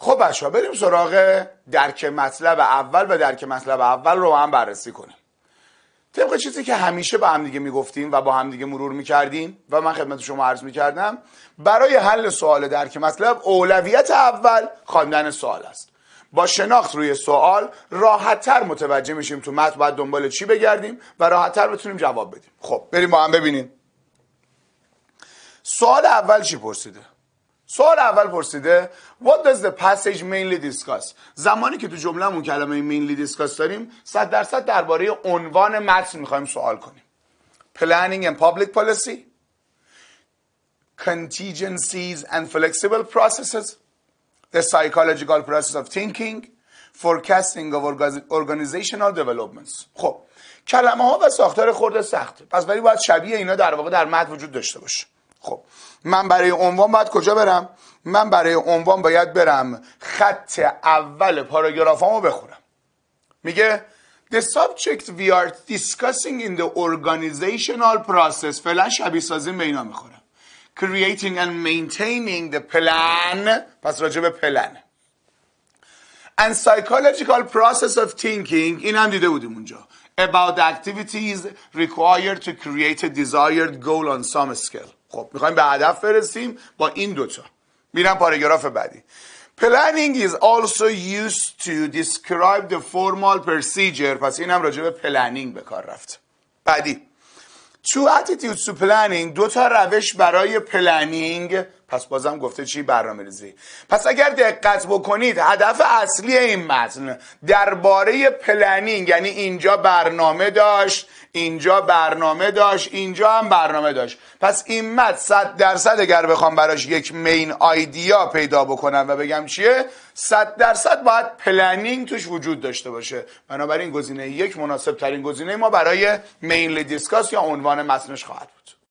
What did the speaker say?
خب بچه بریم سراغ درک مطلب اول و درک مطلب اول رو هم بررسی کنیم طبق چیزی که همیشه با همدیگه میگفتیم و با همدیگه مرور میکردیم و من خدمت شما عرض میکردم برای حل سوال درک مطلب اولویت اول خواندن سوال است با شناخت روی سوال راحتتر متوجه میشیم تو متن باید دنبال چی بگردیم و راحتتر بتونیم جواب بدیم خب بریم با هم ببینیم سوال اول چی پرسیده سوال اول پرسیده What does the passage mainly discuss زمانی که تو جملهمون کلمه mainly discuss داریم صد درصد درباره عنوان متن میخوایم سوال کنیم Planning and public policy Contingencies and flexible processes The psychological process of thinking Forecasting of organizational developments خب کلمه ها و ساختار خورده سخته پس ولی باید شبیه اینا در واقع در متن وجود داشته باشه خب من برای عنوان باید کجا برم من برای عنوان باید برم خط اول پاراگرافامو بخونم میگه The subject we are discussing in the organizational process فعلا شبیه سازی به اینا میخورم Creating and maintaining the plan پس راجع به پلن And psychological process of thinking این هم دیده بودیم اونجا About activities required to create a desired goal on some scale خب میخوایم به هدف برسیم با این دوتا میرم پاراگراف بعدی Planning is also used to describe the formal procedure پس این هم راجع به پلنینگ به کار رفت بعدی تو attitudes to planning دو تا روش برای پلنینگ پس بازم گفته چی برنامه ریزی پس اگر دقت بکنید هدف اصلی این متن درباره پلنینگ یعنی اینجا برنامه داشت اینجا برنامه داشت اینجا هم برنامه داشت پس این متن صد درصد اگر بخوام براش یک مین آیدیا پیدا بکنم و بگم چیه صد درصد باید پلنینگ توش وجود داشته باشه بنابراین گزینه یک مناسب ترین گزینه ما برای مین دیسکاس یا عنوان متنش خواهد بود